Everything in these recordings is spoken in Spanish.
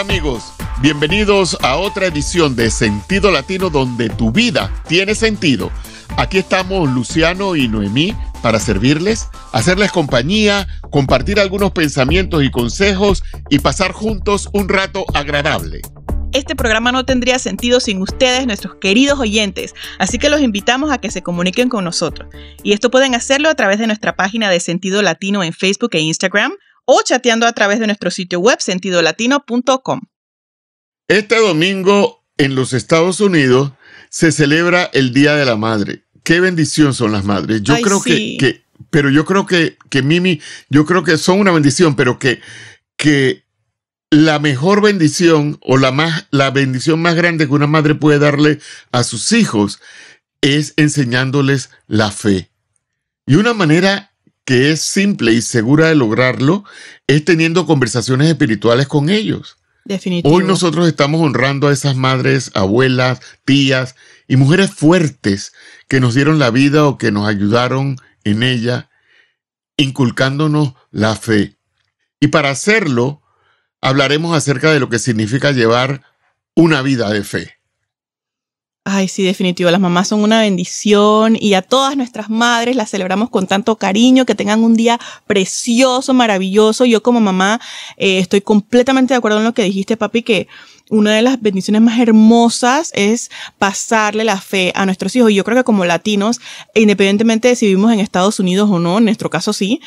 amigos, bienvenidos a otra edición de Sentido Latino donde tu vida tiene sentido. Aquí estamos Luciano y Noemí para servirles, hacerles compañía, compartir algunos pensamientos y consejos y pasar juntos un rato agradable. Este programa no tendría sentido sin ustedes, nuestros queridos oyentes, así que los invitamos a que se comuniquen con nosotros. Y esto pueden hacerlo a través de nuestra página de Sentido Latino en Facebook e Instagram, o chateando a través de nuestro sitio web sentidolatino.com. Este domingo en los Estados Unidos se celebra el Día de la Madre. Qué bendición son las madres. Yo creo que, que, pero yo creo que, que Mimi, yo creo que son una bendición, pero que, que la mejor bendición o la, más, la bendición más grande que una madre puede darle a sus hijos es enseñándoles la fe. Y una manera que es simple y segura de lograrlo es teniendo conversaciones espirituales con ellos. Hoy nosotros estamos honrando a esas madres, abuelas, tías y mujeres fuertes que nos dieron la vida o que nos ayudaron en ella, inculcándonos la fe. Y para hacerlo, hablaremos acerca de lo que significa llevar una vida de fe. Ay, sí, definitivo. Las mamás son una bendición y a todas nuestras madres las celebramos con tanto cariño, que tengan un día precioso, maravilloso. Yo como mamá eh, estoy completamente de acuerdo en lo que dijiste, papi, que una de las bendiciones más hermosas es pasarle la fe a nuestros hijos. Y yo creo que como latinos, independientemente de si vivimos en Estados Unidos o no, en nuestro caso sí,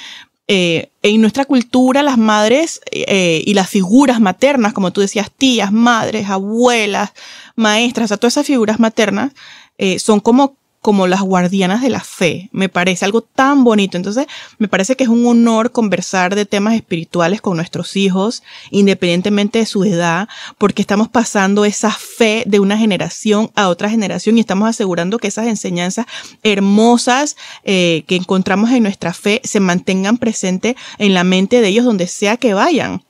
eh, en nuestra cultura, las madres eh, y las figuras maternas, como tú decías, tías, madres, abuelas, maestras, todas esas figuras maternas eh, son como como las guardianas de la fe. Me parece algo tan bonito. Entonces, me parece que es un honor conversar de temas espirituales con nuestros hijos, independientemente de su edad, porque estamos pasando esa fe de una generación a otra generación y estamos asegurando que esas enseñanzas hermosas eh, que encontramos en nuestra fe se mantengan presentes en la mente de ellos donde sea que vayan.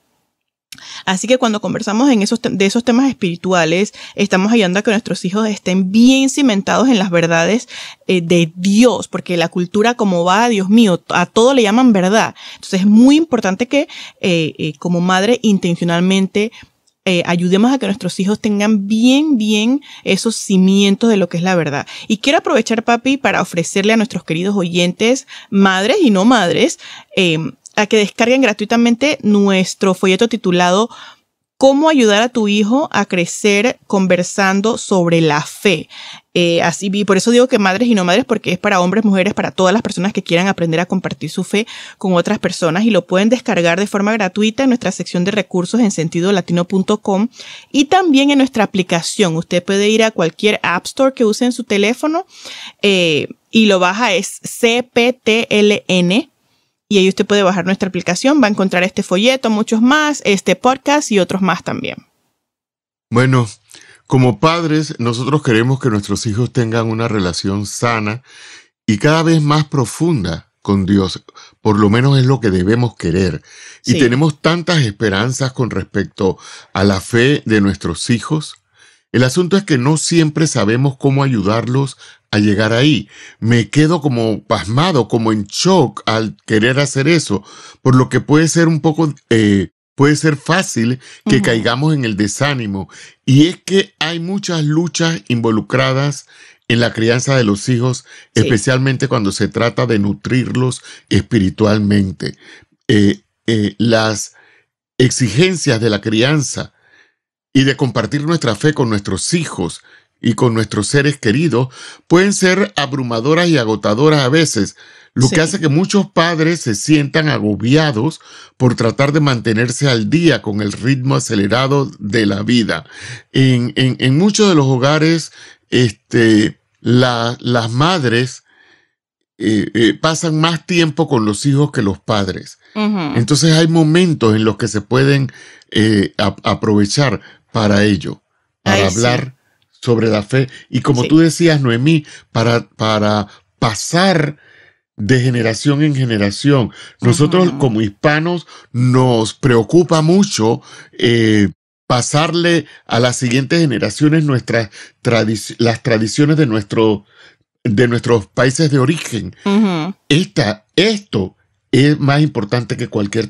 Así que cuando conversamos en esos de esos temas espirituales, estamos ayudando a que nuestros hijos estén bien cimentados en las verdades eh, de Dios, porque la cultura como va, Dios mío, a todo le llaman verdad. Entonces es muy importante que eh, eh, como madre intencionalmente ayudemos a que nuestros hijos tengan bien, bien esos cimientos de lo que es la verdad. Y quiero aprovechar, papi, para ofrecerle a nuestros queridos oyentes, madres y no madres, eh, a que descarguen gratuitamente nuestro folleto titulado cómo ayudar a tu hijo a crecer conversando sobre la fe. Eh, así, y por eso digo que madres y no madres, porque es para hombres, mujeres, para todas las personas que quieran aprender a compartir su fe con otras personas y lo pueden descargar de forma gratuita en nuestra sección de recursos en latino.com y también en nuestra aplicación. Usted puede ir a cualquier App Store que use en su teléfono eh, y lo baja, es CPTLN y ahí usted puede bajar nuestra aplicación, va a encontrar este folleto, muchos más, este podcast y otros más también. Bueno, como padres, nosotros queremos que nuestros hijos tengan una relación sana y cada vez más profunda con Dios, por lo menos es lo que debemos querer. Y tenemos tantas esperanzas con respecto a la fe de nuestros hijos el asunto es que no siempre sabemos cómo ayudarlos a llegar ahí. Me quedo como pasmado, como en shock al querer hacer eso, por lo que puede ser un poco, eh, puede ser fácil que caigamos en el desánimo. Y es que hay muchas luchas involucradas en la crianza de los hijos, especialmente cuando se trata de nutrirlos espiritualmente. Eh, eh, las exigencias de la crianza y de compartir nuestra fe con nuestros hijos y con nuestros seres queridos pueden ser abrumadoras y agotadoras a veces, lo que hace que muchos padres se sientan agobiados por tratar de mantenerse al día con el ritmo acelerado de la vida. En, muchos de los hogares, este, las madres eh, eh, pasan más tiempo con los hijos que los padres. Entonces hay momentos en los que se pueden eh, aprovechar, para ello, para hablar sobre la fe. Y como tú decías, Noemí, para, para pasar de generación en generación. Nosotros como hispanos nos preocupa mucho eh, pasarle a las siguientes generaciones nuestras las tradiciones de, nuestro, de nuestros países de origen. esto es más importante que cualquier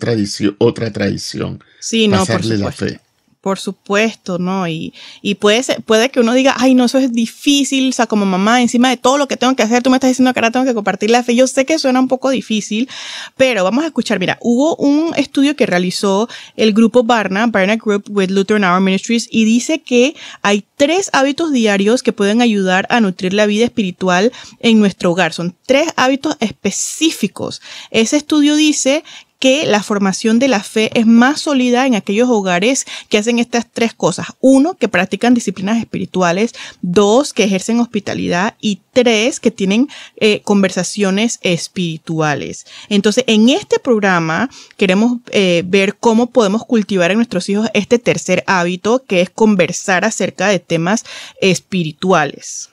otra tradición. pasarle la fe. Por supuesto, ¿no? Y, y puede, puede que uno diga, ay, no, eso es difícil, o sea, como mamá, encima de todo lo que tengo que hacer, tú me estás diciendo que ahora tengo que compartir la fe. Yo sé que suena un poco difícil, pero vamos a escuchar, mira, hubo un estudio que realizó el grupo Barna, Barna Group with Lutheran Hour Ministries, y dice que hay tres hábitos diarios que pueden ayudar a nutrir la vida espiritual en nuestro hogar. Son tres hábitos específicos. Ese estudio dice que la formación de la fe es más sólida en aquellos hogares que hacen estas tres cosas. Uno, que practican disciplinas espirituales. Dos, que ejercen hospitalidad. Y tres, que tienen eh, conversaciones espirituales. Entonces, en este programa queremos eh, ver cómo podemos cultivar en nuestros hijos este tercer hábito, que es conversar acerca de temas espirituales.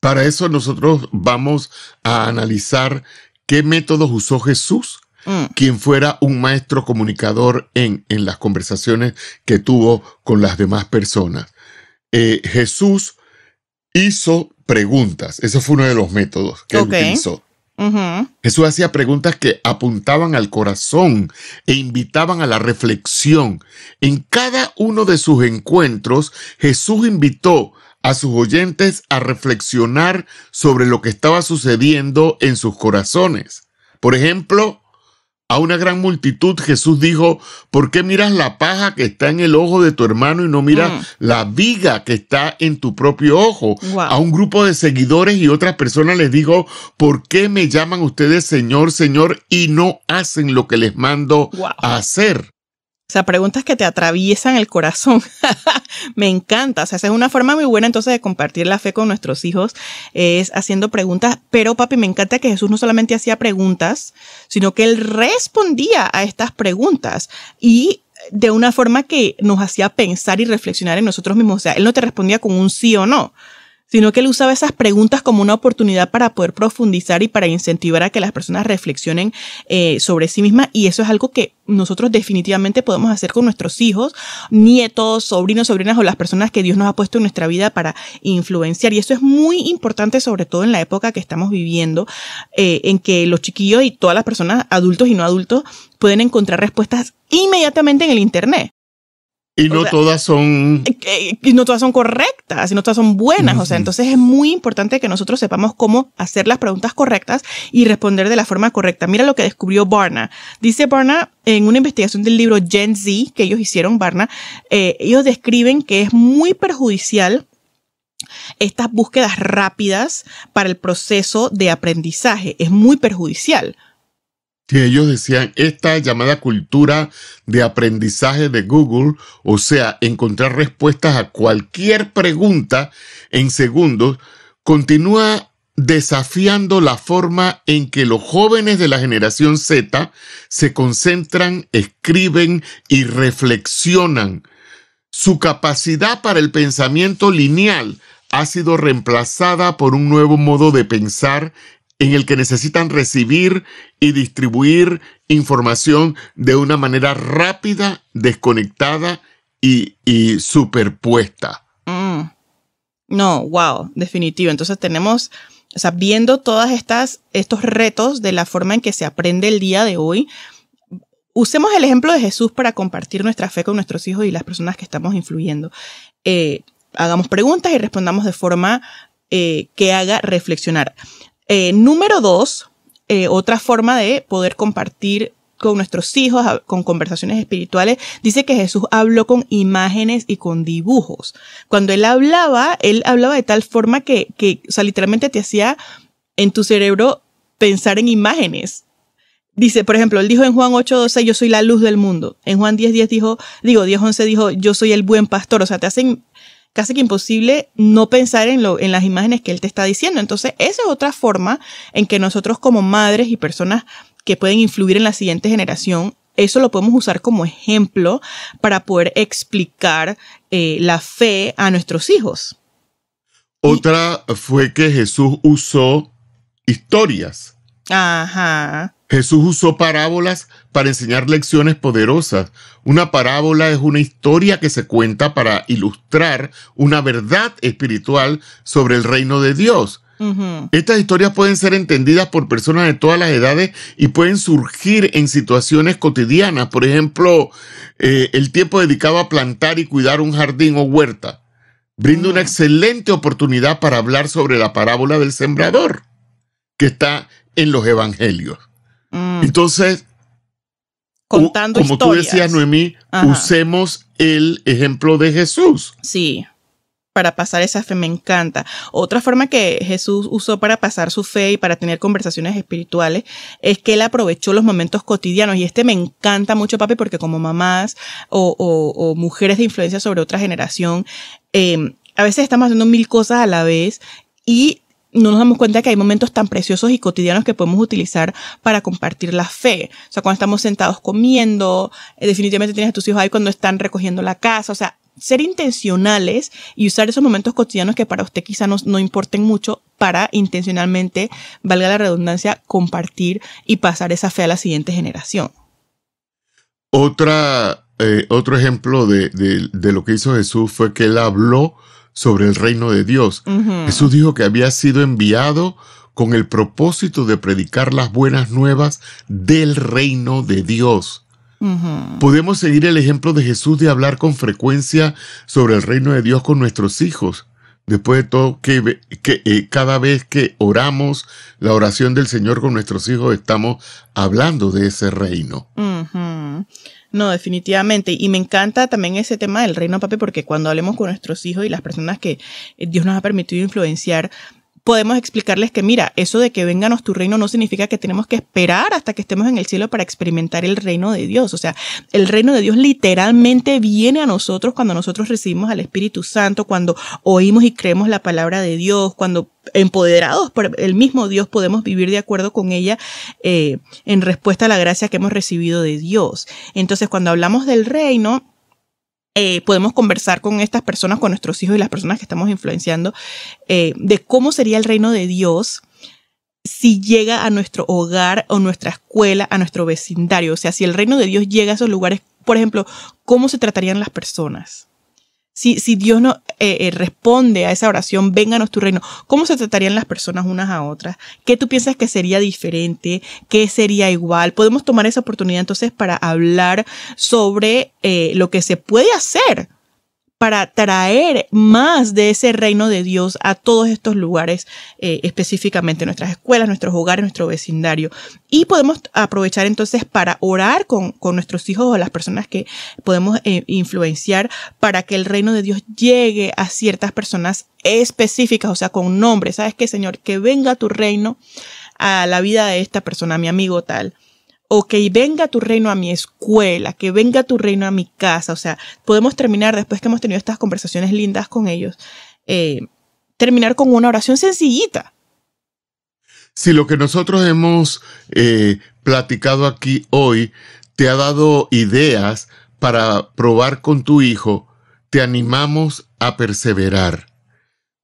Para eso nosotros vamos a analizar qué métodos usó Jesús Mm. quien fuera un maestro comunicador en, en las conversaciones que tuvo con las demás personas. Eh, Jesús hizo preguntas, ese fue uno de los métodos que hizo utilizó. Jesús hacía preguntas que apuntaban al corazón e invitaban a la reflexión. En cada uno de sus encuentros, Jesús invitó a sus oyentes a reflexionar sobre lo que estaba sucediendo en sus corazones. Por ejemplo, a una gran multitud Jesús dijo, ¿por qué miras la paja que está en el ojo de tu hermano y no miras mm. la viga que está en tu propio ojo? A un grupo de seguidores y otras personas les dijo, ¿por qué me llaman ustedes Señor, Señor y no hacen lo que les mando a hacer? O sea, preguntas que te atraviesan el corazón. Me encanta. O sea, esa es una forma muy buena entonces de compartir la fe con nuestros hijos, es haciendo preguntas. Pero papi, me encanta que Jesús no solamente hacía preguntas, sino que él respondía a estas preguntas y de una forma que nos hacía pensar y reflexionar en nosotros mismos. O sea, él no te respondía con un sí o no, sino que él usaba esas preguntas como una oportunidad para poder profundizar y para incentivar a que las personas reflexionen eh, sobre sí mismas. Y eso es algo que nosotros definitivamente podemos hacer con nuestros hijos, nietos, sobrinos, sobrinas o las personas que Dios nos ha puesto en nuestra vida para influenciar. Y eso es muy importante, sobre todo en la época que estamos viviendo, eh, en que los chiquillos y todas las personas, adultos y no adultos, pueden encontrar respuestas inmediatamente en el Internet. Y no todas son... Eh, y no todas son correctas, y no todas son buenas. O sea, entonces es muy importante que nosotros sepamos cómo hacer las preguntas correctas y responder de la forma correcta. Mira lo que descubrió Barna. Dice Barna en una investigación del libro Gen Z que ellos hicieron, Barna, eh, ellos describen que es muy perjudicial estas búsquedas rápidas para el proceso de aprendizaje. Es muy perjudicial que ellos decían esta llamada cultura de aprendizaje de Google, o sea, encontrar respuestas a cualquier pregunta en segundos, continúa desafiando la forma en que los jóvenes de la generación Z se concentran, escriben y reflexionan. Su capacidad para el pensamiento lineal ha sido reemplazada por un nuevo modo de pensar en el que necesitan recibir y distribuir información de una manera rápida, desconectada y, superpuesta. Mm. No, wow, definitivo. Entonces tenemos, o sea, viendo todas estas, estos retos de la forma en que se aprende el día de hoy, usemos el ejemplo de Jesús para compartir nuestra fe con nuestros hijos y las personas que estamos influyendo. Eh, hagamos preguntas y respondamos de forma eh, que haga reflexionar. Eh, número dos, eh, otra forma de poder compartir con nuestros hijos, con conversaciones espirituales, dice que Jesús habló con imágenes y con dibujos. Cuando él hablaba, él hablaba de tal forma que, que o sea, literalmente te hacía en tu cerebro pensar en imágenes. Dice, por ejemplo, él dijo en Juan 8:12, yo soy la luz del mundo. En Juan 10:10 10 dijo, digo, 10:11 dijo, yo soy el buen pastor. O sea, te hacen casi que imposible no pensar en, lo, en las imágenes que él te está diciendo. Entonces, esa es otra forma en que nosotros como madres y personas que pueden influir en la siguiente generación, eso lo podemos usar como ejemplo para poder explicar eh, la fe a nuestros hijos. Otra fue que Jesús usó historias. Ajá. Jesús usó parábolas para enseñar lecciones poderosas. Una parábola es una historia que se cuenta para ilustrar una verdad espiritual sobre el reino de Dios. Estas historias pueden ser entendidas por personas de todas las edades y pueden surgir en situaciones cotidianas, por ejemplo, eh, el tiempo dedicado a plantar y cuidar un jardín o huerta. Brinda una mm. excelente oportunidad para hablar sobre la parábola del sembrador que está en los evangelios. Mm. Entonces, Contando como tú decías, Noemí, usemos el ejemplo de Jesús. Sí, para pasar esa fe me encanta. Otra forma que Jesús usó para pasar su fe y para tener conversaciones espirituales es que él aprovechó los momentos cotidianos. Y este me encanta mucho, papi, porque como mamás o, mujeres de influencia sobre otra generación, eh, a veces estamos haciendo mil cosas a la vez y no nos damos cuenta que hay momentos tan preciosos y cotidianos que podemos utilizar para compartir la fe. O sea, cuando estamos sentados comiendo, eh, definitivamente tienes a tus hijos ahí cuando están recogiendo la casa. O sea, ser intencionales y usar esos momentos cotidianos que para usted quizá no, importen mucho para intencionalmente, valga la redundancia, compartir y pasar esa fe a la siguiente generación. Eh, otro ejemplo de, de lo que hizo Jesús fue que él habló sobre el reino de Dios. Jesús dijo que había sido enviado con el propósito de predicar las buenas nuevas del reino de Dios. Podemos seguir el ejemplo de Jesús de hablar con frecuencia sobre el reino de Dios con nuestros hijos. Después de todo, que, eh, cada vez que oramos la oración del Señor con nuestros hijos, estamos hablando de ese reino. No, definitivamente. Y me encanta también ese tema del reino, papi, porque cuando hablemos con nuestros hijos y las personas que eh, Dios nos ha permitido influenciar, podemos explicarles que, mira, eso de que venganos tu reino no significa que tenemos que esperar hasta que estemos en el cielo para experimentar el reino de Dios. O sea, el reino de Dios literalmente viene a nosotros cuando nosotros recibimos al Espíritu Santo, cuando oímos y creemos la palabra de Dios, cuando empoderados por el mismo Dios podemos vivir de acuerdo con ella eh, en respuesta a la gracia que hemos recibido de Dios. Entonces, cuando hablamos del reino, eh, podemos conversar con estas personas, con nuestros hijos y las personas que estamos influenciando, eh, de cómo sería el reino de Dios si llega a nuestro hogar o nuestra escuela, a nuestro vecindario. O sea, si el reino de Dios llega a esos lugares, por ejemplo, ¿cómo se tratarían las personas? si, si Dios no eh, eh, responde a esa oración, vénganos tu reino, ¿cómo se tratarían las personas unas a otras? ¿Qué tú piensas que sería diferente? ¿Qué sería igual? Podemos tomar esa oportunidad entonces para hablar sobre eh, lo que se puede hacer para traer más de ese reino de Dios a todos estos lugares, eh, específicamente nuestras escuelas, nuestros hogares, nuestro vecindario. Y podemos aprovechar entonces para orar con, nuestros hijos o las personas que podemos eh, influenciar para que el reino de Dios llegue a ciertas personas específicas, o sea, con nombres. ¿Sabes qué, Señor? Que venga tu reino a la vida de esta persona, mi amigo tal o que venga tu reino a mi escuela, que venga tu reino a mi casa. O sea, podemos terminar, después que hemos tenido estas conversaciones lindas con ellos, eh, terminar con una oración sencillita. Si lo que nosotros hemos eh, platicado aquí hoy te ha dado ideas para probar con tu hijo, te animamos a perseverar.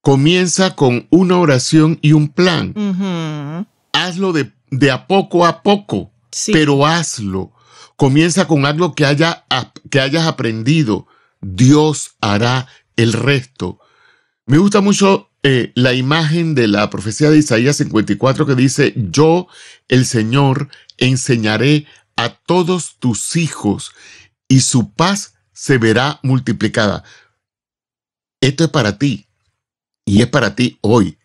Comienza con una oración y un plan. Hazlo de, de a poco a poco pero hazlo. Comienza con algo que, haya, que hayas aprendido. Dios hará el resto. Me gusta mucho eh, la imagen de la profecía de Isaías 54 que dice, yo, el Señor, enseñaré a todos tus hijos y su paz se verá multiplicada. Esto es para ti y es para ti hoy.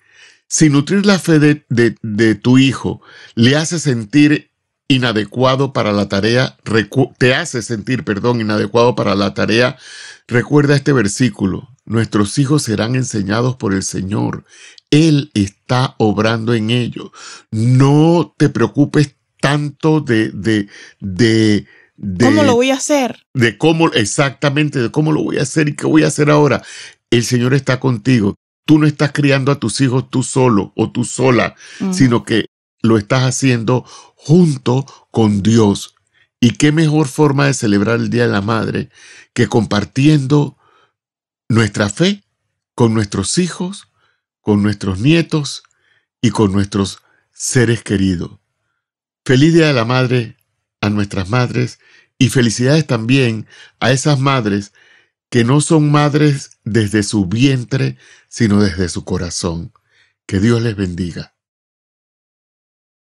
Si nutrir la fe de, de tu hijo le hace sentir inadecuado para la tarea, te hace sentir, perdón, inadecuado para la tarea, recuerda este versículo, nuestros hijos serán enseñados por el Señor, Él está obrando en ellos. No te preocupes tanto de, de, de, ¿Cómo lo voy a hacer? De cómo, exactamente, de cómo lo voy a hacer y qué voy a hacer ahora. El Señor está contigo. Tú no estás criando a tus hijos tú solo o tú sola, mm. sino que lo estás haciendo junto con Dios. Y qué mejor forma de celebrar el Día de la Madre que compartiendo nuestra fe con nuestros hijos, con nuestros nietos y con nuestros seres queridos. Feliz Día de la Madre a nuestras madres y felicidades también a esas madres que no son madres desde su vientre, sino desde su corazón. Que Dios les bendiga.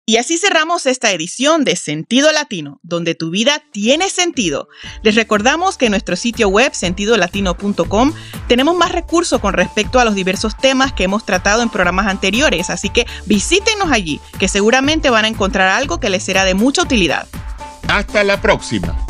Y así cerramos esta edición de Sentido Latino, donde tu vida tiene sentido. Les recordamos que en nuestro sitio web sentidolatino.com tenemos más recursos con respecto a los diversos temas que hemos tratado en programas anteriores, así que visítenos allí, que seguramente van a encontrar algo que les será de mucha utilidad. Hasta la próxima.